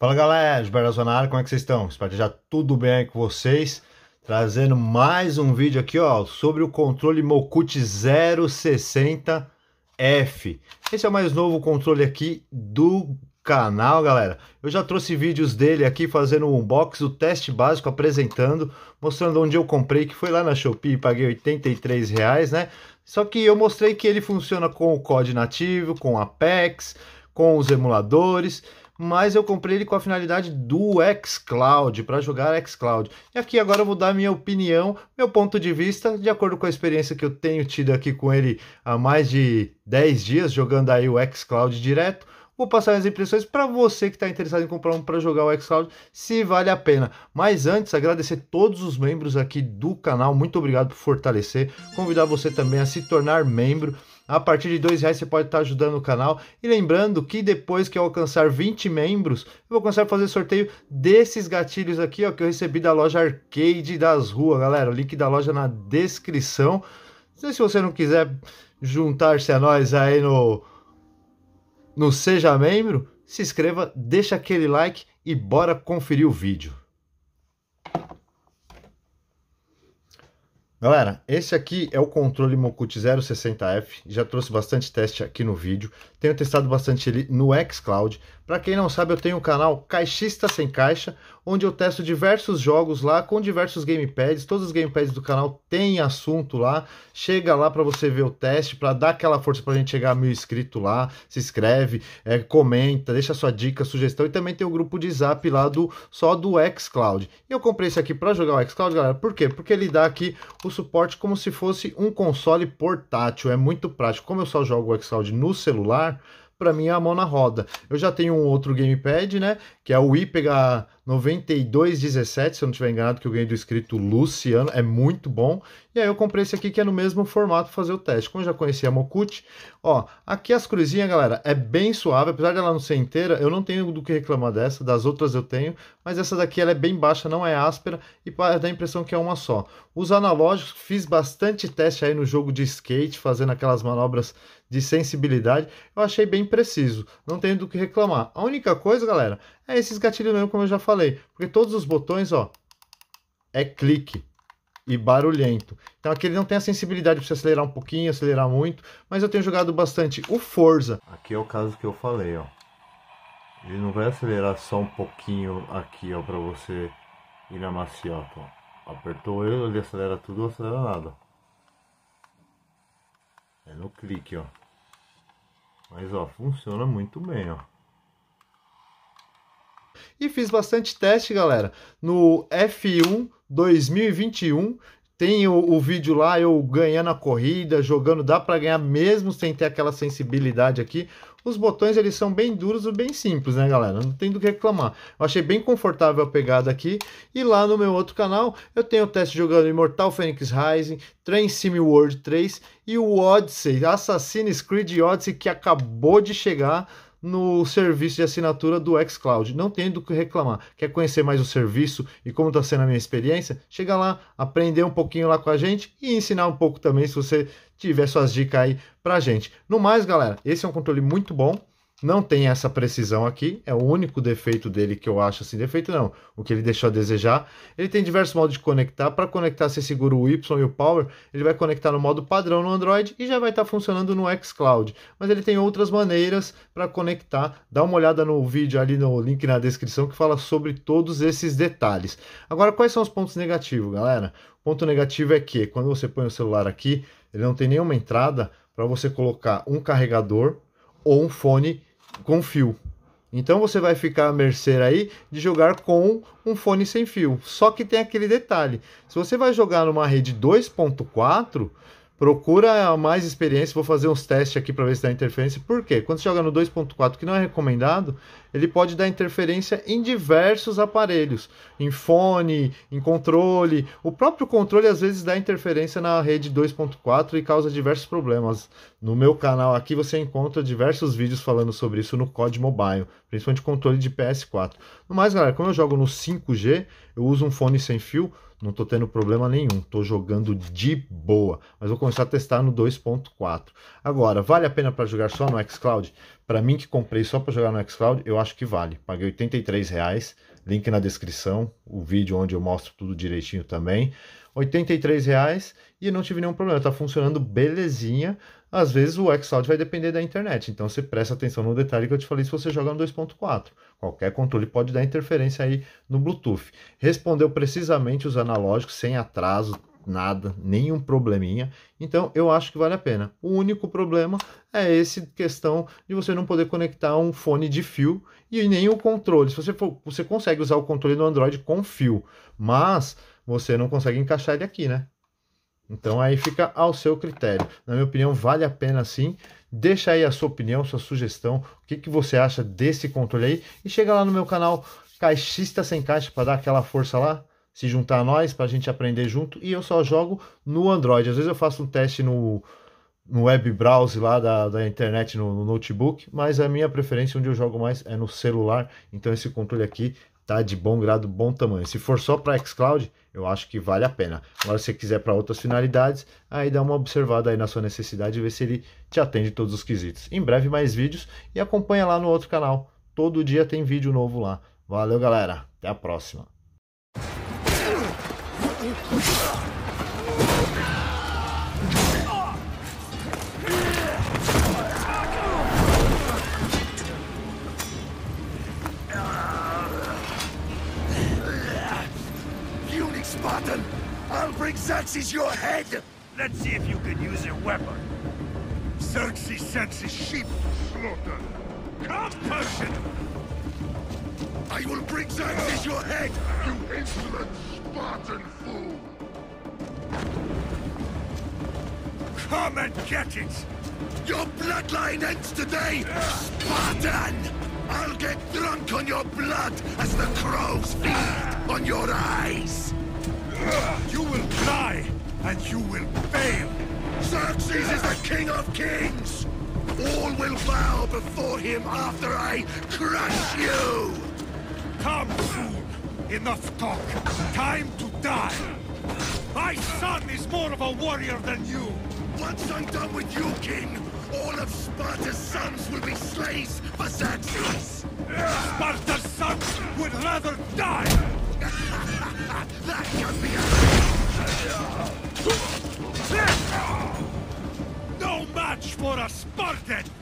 Fala galera, Gilberto Zonar, como é que vocês estão? Espero que já tudo bem com vocês. Trazendo mais um vídeo aqui ó, sobre o controle Mocut 060F. Esse é o mais novo controle aqui do canal, galera. Eu já trouxe vídeos dele aqui fazendo o unboxing, o teste básico, apresentando, mostrando onde eu comprei, que foi lá na Shopee, paguei 83 reais, né? Só que eu mostrei que ele funciona com o COD nativo, com Apex, com os emuladores, mas eu comprei ele com a finalidade do xCloud, para jogar xCloud. E aqui agora eu vou dar minha opinião, meu ponto de vista, de acordo com a experiência que eu tenho tido aqui com ele há mais de 10 dias, jogando aí o xCloud direto Vou passar as impressões para você que está interessado em comprar um para jogar o xCloud, se vale a pena. Mas antes, agradecer todos os membros aqui do canal, muito obrigado por fortalecer. Convidar você também a se tornar membro. A partir de dois reais você pode estar tá ajudando o canal. E lembrando que depois que eu alcançar 20 membros, eu vou começar a fazer sorteio desses gatilhos aqui, ó, que eu recebi da loja Arcade das Ruas, galera. O link da loja na descrição. Se você não quiser juntar-se a nós aí no no Seja Membro, se inscreva, deixa aquele like e bora conferir o vídeo. Galera, esse aqui é o controle Mocuti 060F, já trouxe bastante teste aqui no vídeo, tenho testado bastante ele no xCloud. Para quem não sabe, eu tenho o um canal Caixista Sem Caixa, onde eu testo diversos jogos lá com diversos gamepads, todos os gamepads do canal têm assunto lá, chega lá para você ver o teste, para dar aquela força para a gente chegar a mil inscritos lá, se inscreve, é, comenta, deixa sua dica, sugestão e também tem o um grupo de zap lá do só do xCloud. E eu comprei esse aqui para jogar o xCloud, galera, por quê? Porque ele dá aqui o suporte como se fosse um console portátil. É muito prático. Como eu só jogo o Xcloud no celular, para mim é a mão na roda. Eu já tenho um outro gamepad, né? Que é o pegar 92,17, se eu não estiver enganado, que eu ganhei do escrito Luciano, é muito bom. E aí eu comprei esse aqui que é no mesmo formato fazer o teste. Como eu já conhecia a Mokuchi, ó, aqui as cruzinhas, galera, é bem suave, apesar dela não ser inteira, eu não tenho do que reclamar dessa, das outras eu tenho, mas essa daqui ela é bem baixa, não é áspera e dá a impressão que é uma só. Os analógicos, fiz bastante teste aí no jogo de skate, fazendo aquelas manobras de sensibilidade, eu achei bem preciso, não tenho do que reclamar. A única coisa, galera, é esses gatilhos mesmo, como eu já falei. Porque todos os botões, ó, é clique e barulhento. Então aqui ele não tem a sensibilidade para você acelerar um pouquinho, acelerar muito, mas eu tenho jogado bastante o Forza. Aqui é o caso que eu falei, ó. Ele não vai acelerar só um pouquinho aqui, ó, para você ir na maciota, ó. Apertou ele, ele acelera tudo, não acelera nada. É no clique, ó. Mas, ó, funciona muito bem, ó. E fiz bastante teste, galera. No F1 2021, tem o, o, vídeo lá, eu ganhando a corrida, jogando, dá para ganhar mesmo sem ter aquela sensibilidade aqui. Os botões eles são bem duros e bem simples, né, galera? Não tem do que reclamar. Eu achei bem confortável a pegada aqui. E lá no meu outro canal, eu tenho o teste jogando Immortal Phoenix Rising, Train Sim World 3 e o Odyssey, Assassin's Creed Odyssey que acabou de chegar no serviço de assinatura do xCloud. Não tem do que reclamar. Quer conhecer mais o serviço e como está sendo a minha experiência? Chega lá, aprender um pouquinho lá com a gente e ensinar um pouco também se você tiver suas dicas aí a gente. No mais, galera, esse é um controle muito bom. Não tem essa precisão aqui, é o único defeito dele que eu acho assim, defeito não, o que ele deixou a desejar. Ele tem diversos modos de conectar, para conectar se segura o Y e o Power, ele vai conectar no modo padrão no Android e já vai estar tá funcionando no xCloud. Mas ele tem outras maneiras para conectar, dá uma olhada no vídeo ali no link na descrição que fala sobre todos esses detalhes. Agora, quais são os pontos negativos, galera? O ponto negativo é que quando você põe o celular aqui, ele não tem nenhuma entrada para você colocar um carregador ou um fone com fio. Então você vai ficar à mercê aí de jogar com um fone sem fio. Só que tem aquele detalhe: se você vai jogar numa rede 2.4, procura mais experiência, vou fazer uns testes aqui para ver se dá interferência. Por quê? Quando você joga no 2.4, que não é recomendado, ele pode dar interferência em diversos aparelhos, em fone, em controle. O próprio controle às vezes dá interferência na rede 2.4 e causa diversos problemas. No meu canal aqui você encontra diversos vídeos falando sobre isso no COD Mobile, principalmente controle de PS4. No mais, galera, como eu jogo no 5G, eu uso um fone sem fio, não estou tendo problema nenhum, estou jogando de boa, mas vou começar a testar no 2.4. Agora, vale a pena para jogar só no xCloud? Para mim que comprei só para jogar no xCloud, eu acho que vale. Paguei 83 reais, link na descrição, o vídeo onde eu mostro tudo direitinho também. 83 reais e não tive nenhum problema, está funcionando belezinha às vezes o xSound vai depender da internet. Então você presta atenção no detalhe que eu te falei se você jogar no 2.4. Qualquer controle pode dar interferência aí no Bluetooth. Respondeu precisamente os analógicos, sem atraso, nada, nenhum probleminha. Então eu acho que vale a pena. O único problema é esse questão de você não poder conectar um fone de fio e nem o controle. Se você for, você consegue usar o controle no Android com fio, mas você não consegue encaixar ele aqui, né? Então aí fica ao seu critério. Na minha opinião, vale a pena sim. Deixa aí a sua opinião, sua sugestão, o que, que você acha desse controle aí. E chega lá no meu canal Caixista Sem Caixa para dar aquela força lá, se juntar a nós, para a gente aprender junto. E eu só jogo no Android. Às vezes eu faço um teste no, no web browser lá da, da internet, no, no notebook, mas a minha preferência, onde eu jogo mais, é no celular. Então esse controle aqui tá de bom grado, bom tamanho. Se for só para xCloud, eu acho que vale a pena. Agora, se você quiser para outras finalidades, aí dá uma observada aí na sua necessidade e vê se ele te atende todos os quesitos. Em breve mais vídeos e acompanha lá no outro canal. Todo dia tem vídeo novo lá. Valeu, galera. Até a próxima. Spartan! I'll bring Xerxes your head! Let's see if you can use a weapon. Xerxes sends his sheep to slaughter. Persian. I will bring Xerxes your head, you insolent Spartan fool! Come and get it! Your bloodline ends today, Spartan! I'll get drunk on your blood as the crows feed on your eyes! You will die, and you will fail. Xerxes is the king of kings. All will bow before him after I crush you. Come, Enough talk. Time to die. My son is more of a warrior than you. Once I'm done with you, king, all of Sparta's sons will be slaves for Xerxes! Sparta's sons would rather die no match for a Spartan!